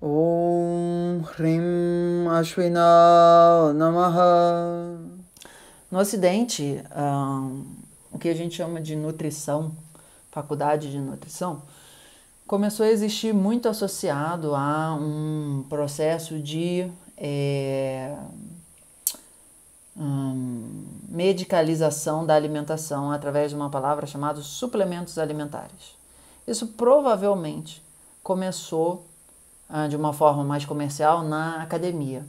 Om Rim Ashwina Namaha. No Ocidente, um, o que a gente chama de nutrição, faculdade de nutrição, começou a existir muito associado a um processo de é, eh, um, medicalização da alimentação através de uma palavra chamada suplementos alimentares. Isso provavelmente começou ah, de uma forma mais comercial na academia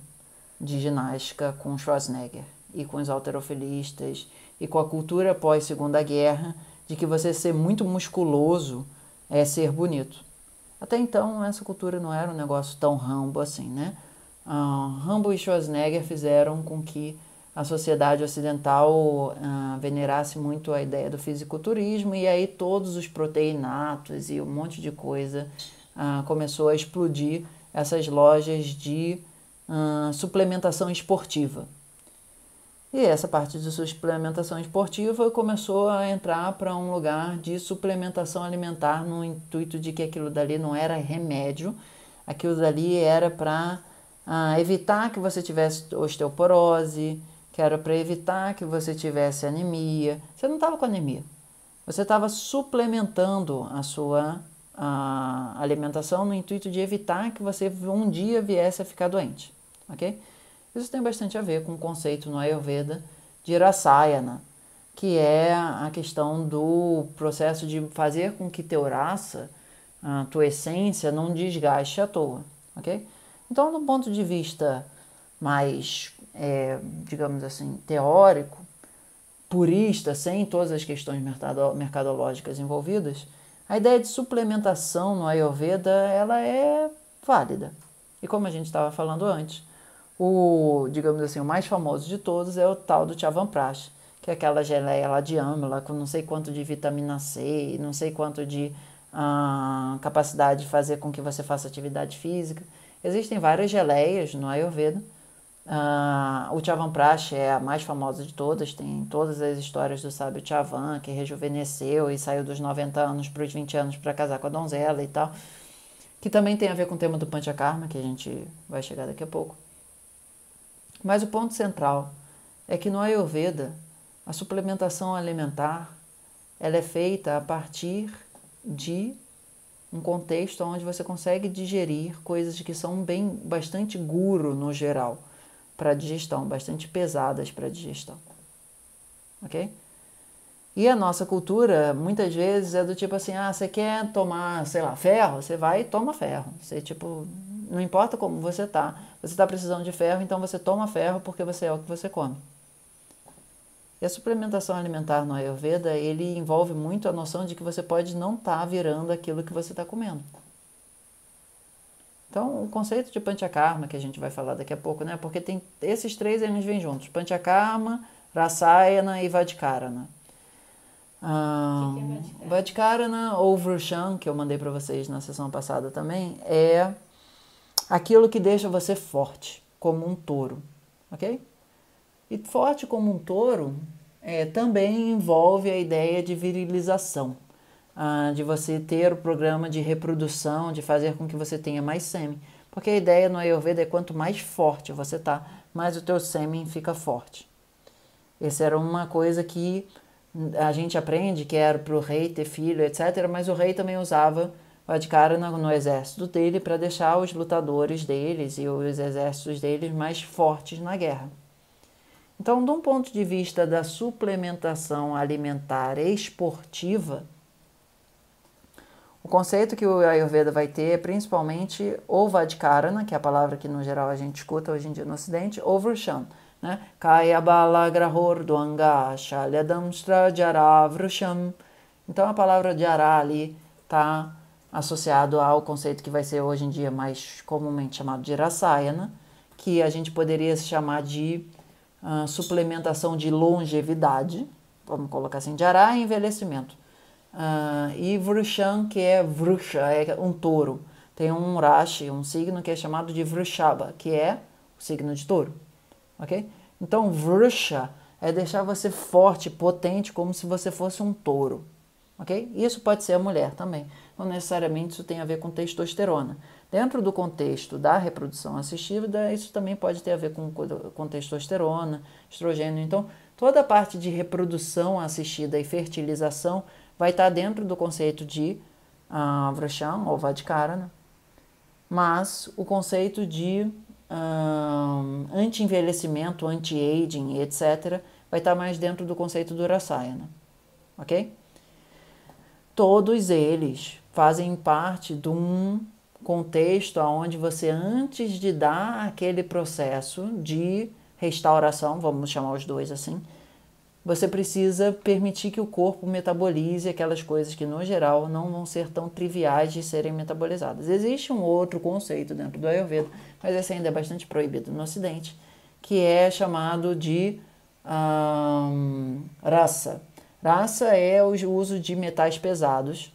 de ginástica com Schwarzenegger e com os alterofilistas e com a cultura pós Segunda Guerra de que você ser muito musculoso é ser bonito. Até então essa cultura não era um negócio tão rambo assim, né? Uh, Rambo e Schwarzenegger fizeram com que a sociedade ocidental uh, ah, venerasse muito a ideia do fisiculturismo e aí todos os proteinatos e um monte de coisa ah, começou a explodir essas lojas de ah, suplementação esportiva. E essa parte de suplementação esportiva começou a entrar para um lugar de suplementação alimentar no intuito de que aquilo dali não era remédio, aquilo dali era para ah, evitar que você tivesse osteoporose, que era para evitar que você tivesse anemia. Você não estava com anemia, você estava suplementando a sua a alimentação no intuito de evitar que você um dia viesse a ficar doente, ok? Isso tem bastante a ver com o conceito no Ayurveda de Rasayana, que é a questão do processo de fazer com que teu raça, a tua essência, não desgaste à toa, ok? Então, do ponto de vista mais, é, digamos assim, teórico, purista, sem todas as questões mercadológicas envolvidas, a ideia de suplementação no Ayurveda ela é válida. E como a gente estava falando antes, o, digamos assim, o mais famoso de todos é o tal do Chavanprash, que é aquela geleia lá de âmula com não sei quanto de vitamina C, não sei quanto de ah, capacidade de fazer com que você faça atividade física. Existem várias geleias no Ayurveda Uh, o Prash é a mais famosa de todas, tem todas as histórias do sábio Chavan, que rejuvenesceu e saiu dos 90 anos para os 20 anos para casar com a donzela e tal, que também tem a ver com o tema do Panchakarma, que a gente vai chegar daqui a pouco. Mas o ponto central é que no Ayurveda, a suplementação alimentar ela é feita a partir de um contexto onde você consegue digerir coisas que são bem bastante guru no geral para digestão, bastante pesadas para digestão. Ok? E a nossa cultura, muitas vezes, é do tipo assim, ah, você quer tomar, sei lá, ferro? Você vai e toma ferro. Você, tipo, não importa como você tá, você está precisando de ferro, então você toma ferro porque você é o que você come. E a suplementação alimentar no Ayurveda, ele envolve muito a noção de que você pode não estar tá virando aquilo que você está comendo. Então, o conceito de Panchakarma, que a gente vai falar daqui a pouco, né? Porque tem esses três eles vêm juntos: Panchakarma, Rasayana e Vadikarana. Ah, que que é Vadikarana ou Vrushan, que eu mandei para vocês na sessão passada também, é aquilo que deixa você forte, como um touro, ok? E forte como um touro é, também envolve a ideia de virilização. Ah, de você ter o programa de reprodução, de fazer com que você tenha mais sêmen. Porque a ideia no Ayurveda é quanto mais forte você tá, mais o teu sêmen fica forte. Essa era uma coisa que a gente aprende que era para o rei ter filho, etc. Mas o rei também usava o Adhkarna no exército dele para deixar os lutadores deles e os exércitos deles mais fortes na guerra. Então, de um ponto de vista da suplementação alimentar esportiva, o conceito que o Ayurveda vai ter é principalmente o Vadikarana, que é a palavra que no geral a gente escuta hoje em dia no Ocidente, ou Vrushan. Né? Kaya Bala Grahor Duanga Shalyadamstra Jara Vrusham. Então a palavra Jara ali está associado ao conceito que vai ser hoje em dia mais comumente chamado de Rasayana, que a gente poderia chamar de uh, suplementação de longevidade, vamos colocar assim, Jara é envelhecimento. Uh, e Vrushan, que é Vrusha, é um touro. Tem um rashi, um signo que é chamado de Vrushaba, que é o signo de touro. Ok? Então, Vrusha é deixar você forte, potente, como se você fosse um touro. Ok? Isso pode ser a mulher também. Não necessariamente isso tem a ver com testosterona. Dentro do contexto da reprodução assistida, isso também pode ter a ver com, com testosterona, estrogênio. Então, toda a parte de reprodução assistida e fertilização vai estar tá dentro do conceito de uh, ou Vadikarana, né? mas o conceito de uh, anti-envelhecimento, anti-aging, etc., vai estar tá mais dentro do conceito do Rasayana, né? ok? Todos eles fazem parte de um contexto onde você, antes de dar aquele processo de restauração, vamos chamar os dois assim, você precisa permitir que o corpo metabolize aquelas coisas que, no geral, não vão ser tão triviais de serem metabolizadas. Existe um outro conceito dentro do Ayurveda, mas esse ainda é bastante proibido no Ocidente, que é chamado de um, raça. Raça é o uso de metais pesados,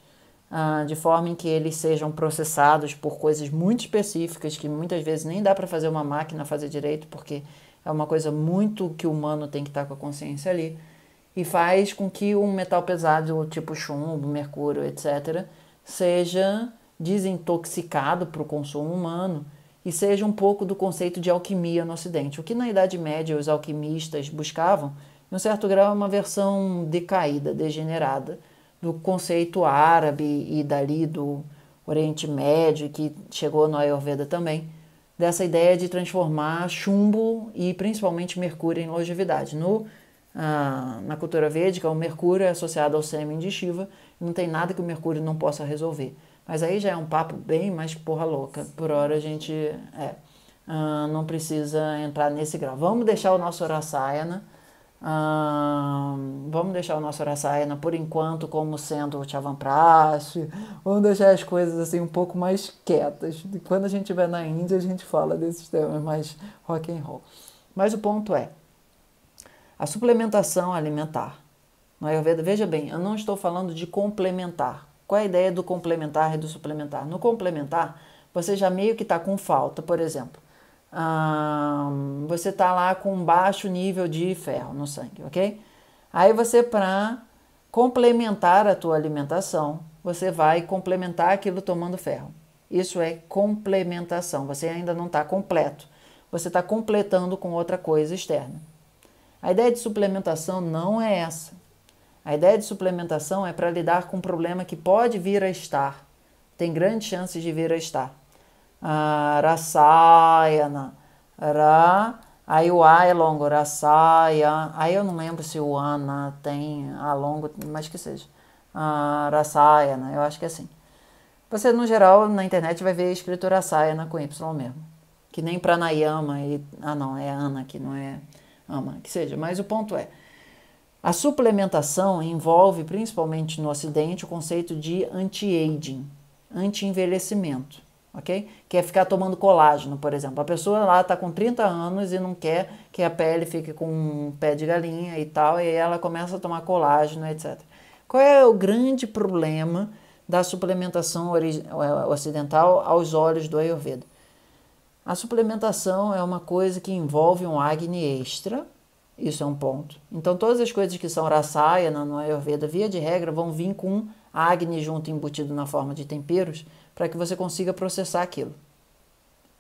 uh, de forma em que eles sejam processados por coisas muito específicas que muitas vezes nem dá para fazer uma máquina fazer direito, porque é uma coisa muito que o humano tem que estar tá com a consciência ali, e faz com que um metal pesado, tipo chumbo, mercúrio, etc., seja desintoxicado para o consumo humano e seja um pouco do conceito de alquimia no Ocidente. O que na Idade Média os alquimistas buscavam, em um certo grau, é uma versão decaída, degenerada do conceito árabe e dali do Oriente Médio, que chegou no Ayurveda também dessa ideia de transformar chumbo e principalmente mercúrio em longevidade. No, ah, na cultura védica, o mercúrio é associado ao sêmen de Shiva, não tem nada que o mercúrio não possa resolver. Mas aí já é um papo bem mais porra louca. Por hora a gente é, ah, não precisa entrar nesse grau. Vamos deixar o nosso Rasayana vamos deixar o nosso Arasayana né, por enquanto como sendo o Chavaprash, vamos deixar as coisas assim um pouco mais quietas. E quando a gente estiver na Índia, a gente fala desses temas mais rock and roll. Mas o ponto é a suplementação alimentar. No Ayurveda, veja bem, eu não estou falando de complementar. Qual é a ideia do complementar e do suplementar? No complementar, você já meio que está com falta, por exemplo ah, você está lá com um baixo nível de ferro no sangue, ok? Aí você, para complementar a tua alimentação, você vai complementar aquilo tomando ferro. Isso é complementação. Você ainda não está completo. Você está completando com outra coisa externa. A ideia de suplementação não é essa. A ideia de suplementação é para lidar com um problema que pode vir a estar, tem grandes chances de vir a estar ah, Rasayana, Ra, aí o A é longo, Rasaya, aí eu não lembro se o Ana tem A longo, mas que seja, ah, Rasayana, eu acho que é assim. Você, no geral, na internet vai ver escrito Rasayana com Y mesmo, que nem Pranayama, e, ah não, é Ana que não é Ama, que seja, mas o ponto é, a suplementação envolve, principalmente no Ocidente, o conceito de anti-aging, anti-envelhecimento ok? Que é ficar tomando colágeno, por exemplo. A pessoa lá está com 30 anos e não quer que a pele fique com um pé de galinha e tal, e aí ela começa a tomar colágeno, etc. Qual é o grande problema da suplementação eh, ocidental aos olhos do Ayurveda? A suplementação é uma coisa que envolve um Agni extra, isso é um ponto. Então, todas as coisas que são rasayana no Ayurveda, via de regra, vão vir com Agni junto embutido na forma de temperos, para que você consiga processar aquilo.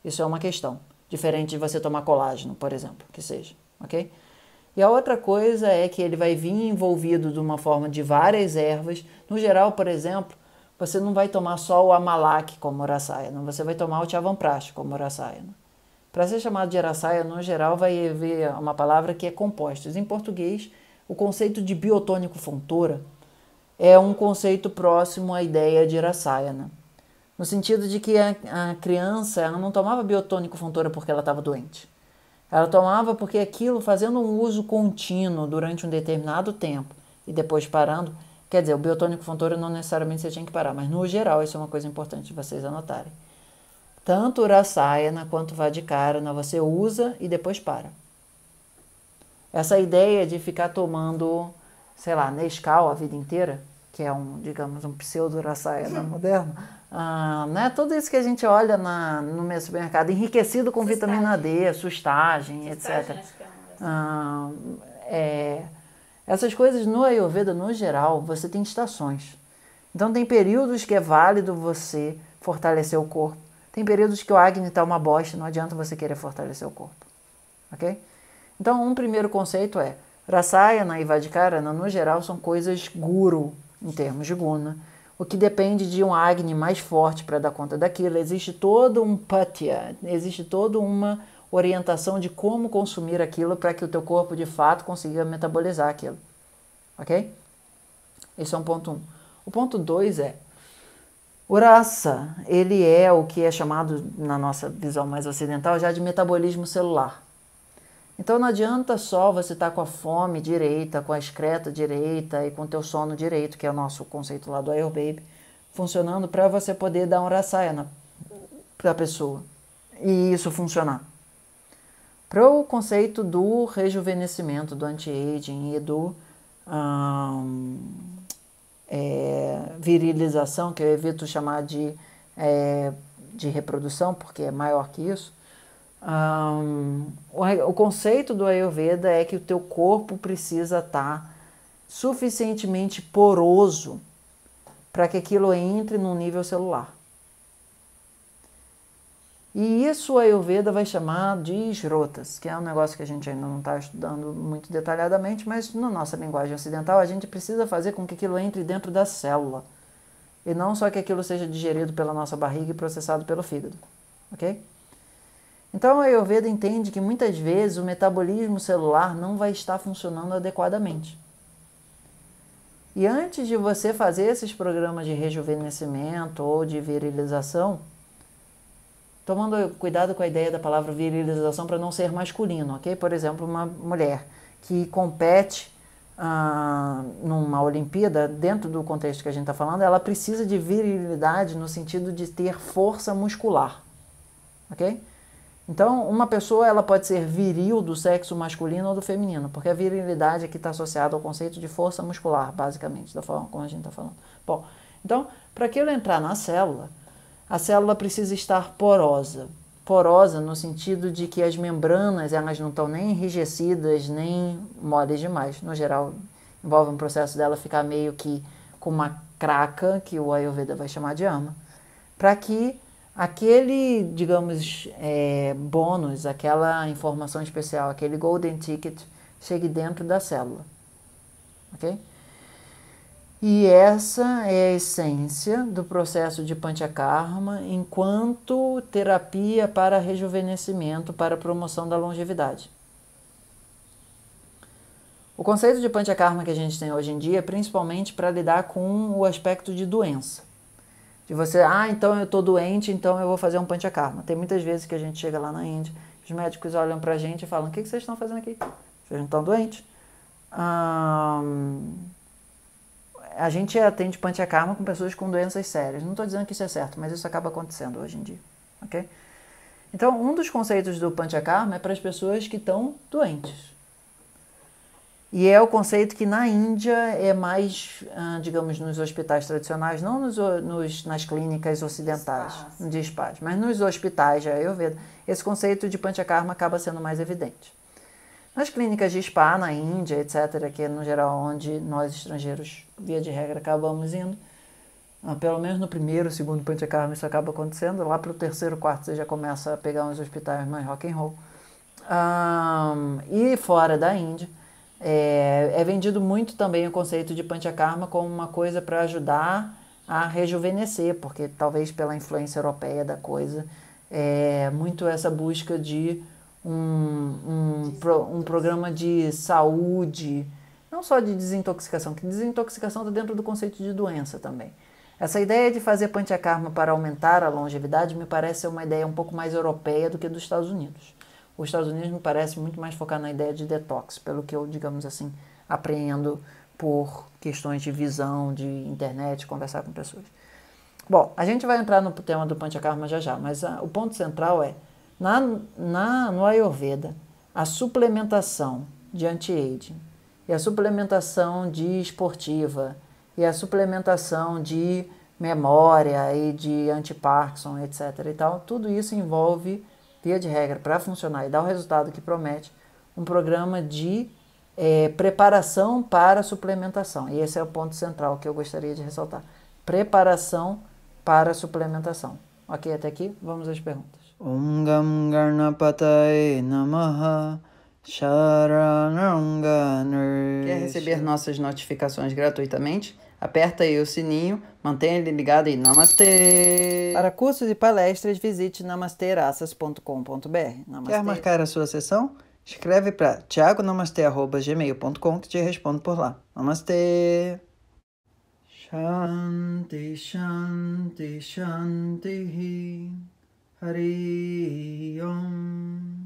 Isso é uma questão. Diferente de você tomar colágeno, por exemplo, que seja, ok? E a outra coisa é que ele vai vir envolvido de uma forma de várias ervas. No geral, por exemplo, você não vai tomar só o amalak como não? você vai tomar o chavanprash como araçaiana. Para ser chamado de araçaia, no geral, vai haver uma palavra que é composta. Em português, o conceito de biotônico fontura é um conceito próximo à ideia de araçaiana no sentido de que a, a criança ela não tomava biotônico fontora porque ela estava doente. Ela tomava porque aquilo, fazendo um uso contínuo durante um determinado tempo e depois parando, quer dizer, o biotônico fontora não necessariamente você tinha que parar, mas no geral isso é uma coisa importante de vocês anotarem. Tanto na quanto Vadicarana, você usa e depois para. Essa ideia de ficar tomando, sei lá, Nescau a vida inteira, que é um, digamos, um pseudo urasaia moderno, ah, né? Tudo isso que a gente olha na, no meu supermercado, enriquecido com sustagem. vitamina D, sustagem, sustagem etc. Ah, é, essas coisas no Ayurveda, no geral, você tem estações. Então, tem períodos que é válido você fortalecer o corpo. Tem períodos que o Agni está uma bosta, não adianta você querer fortalecer o corpo. Ok? Então, um primeiro conceito é Rasayana e Vadikarana, no geral, são coisas guru, em termos de guna o que depende de um Agni mais forte para dar conta daquilo. Existe todo um Patya, existe toda uma orientação de como consumir aquilo para que o teu corpo de fato consiga metabolizar aquilo. Ok? Esse é um ponto Um. O ponto dois é o raça, ele é o que é chamado na nossa visão mais ocidental já de metabolismo celular. Então não adianta só você estar tá com a fome direita, com a excreta direita e com o teu sono direito, que é o nosso conceito lá do Ayurveda, funcionando para você poder dar um rasayana para a pessoa e isso funcionar. Para o conceito do rejuvenescimento, do anti-aging e do é, virilização, que eu evito chamar de, é, de reprodução, porque é maior que isso, um, o, conceito do Ayurveda é que o teu corpo precisa estar tá suficientemente poroso para que aquilo entre no nível celular. E isso a Ayurveda vai chamar de esrotas, que é um negócio que a gente ainda não está estudando muito detalhadamente, mas na nossa linguagem ocidental a gente precisa fazer com que aquilo entre dentro da célula. E não só que aquilo seja digerido pela nossa barriga e processado pelo fígado. Ok? Então a Ayurveda entende que muitas vezes o metabolismo celular não vai estar funcionando adequadamente. E antes de você fazer esses programas de rejuvenescimento ou de virilização, tomando cuidado com a ideia da palavra virilização para não ser masculino, ok? Por exemplo, uma mulher que compete ah, numa Olimpíada, dentro do contexto que a gente está falando, ela precisa de virilidade no sentido de ter força muscular, ok? Então, uma pessoa ela pode ser viril do sexo masculino ou do feminino, porque a virilidade aqui é está associada ao conceito de força muscular, basicamente, da forma como a gente está falando. Bom, então, para aquilo entrar na célula, a célula precisa estar porosa. Porosa no sentido de que as membranas elas não estão nem enrijecidas, nem moles demais. No geral, envolve um processo dela ficar meio que com uma craca, que o Ayurveda vai chamar de ama, para que aquele, digamos, é, bônus, aquela informação especial, aquele golden ticket chegue dentro da célula, ok? E essa é a essência do processo de Panchakarma enquanto terapia para rejuvenescimento, para promoção da longevidade. O conceito de Panchakarma que a gente tem hoje em dia é principalmente para lidar com o aspecto de doença de você, ah, então eu estou doente, então eu vou fazer um panchakarma. Tem muitas vezes que a gente chega lá na Índia, os médicos olham para a gente e falam, o que, que vocês estão fazendo aqui? Vocês não estão doentes? a gente atende panchakarma com pessoas com doenças sérias. Não estou dizendo que isso é certo, mas isso acaba acontecendo hoje em dia, ok? Então, um dos conceitos do panchakarma é para as pessoas que estão doentes. E é o conceito que na Índia é mais, ah, digamos, nos hospitais tradicionais, não nos, nos nas clínicas ocidentais de spas, mas nos hospitais já ayurveda esse conceito de panchakarma acaba sendo mais evidente. Nas clínicas de spa na Índia, etc., que é no geral onde nós estrangeiros, via de regra, acabamos indo, ah, pelo menos no primeiro, segundo panchakarma isso acaba acontecendo, lá para o terceiro, quarto você já começa a pegar uns hospitais mais rock and roll. Um, e fora da Índia é, é vendido muito também o conceito de Panchakarma como uma coisa para ajudar a rejuvenescer, porque talvez pela influência europeia da coisa, é muito essa busca de um, um, um programa de saúde, não só de desintoxicação, que desintoxicação está dentro do conceito de doença também. Essa ideia de fazer panchakarma para aumentar a longevidade me parece uma ideia um pouco mais europeia do que dos Estados Unidos os Estados Unidos me parece muito mais focar na ideia de detox, pelo que eu, digamos assim, apreendo por questões de visão, de internet, conversar com pessoas. Bom, a gente vai entrar no tema do Panchakarma já já, mas a, ah, o ponto central é, na, na, no Ayurveda, a suplementação de anti-aging e a suplementação de esportiva e a suplementação de memória e de anti-Parkinson, etc. E tal, tudo isso envolve via de regra, para funcionar e dar o resultado que promete, um programa de é, preparação para suplementação. E esse é o ponto central que eu gostaria de ressaltar. Preparação para suplementação. Ok, até aqui, vamos às perguntas. Garnapataye Namaha Quer receber nossas notificações gratuitamente? Aperta aí o sininho, mantenha ele ligado e namastê! Para cursos e palestras, visite namasteraças.com.br. Quer marcar a sua sessão? Escreve para tiagonamastê.gmail.com que te respondo por lá. Namastê! Shanti, Shanti, Shanti, Hari Om.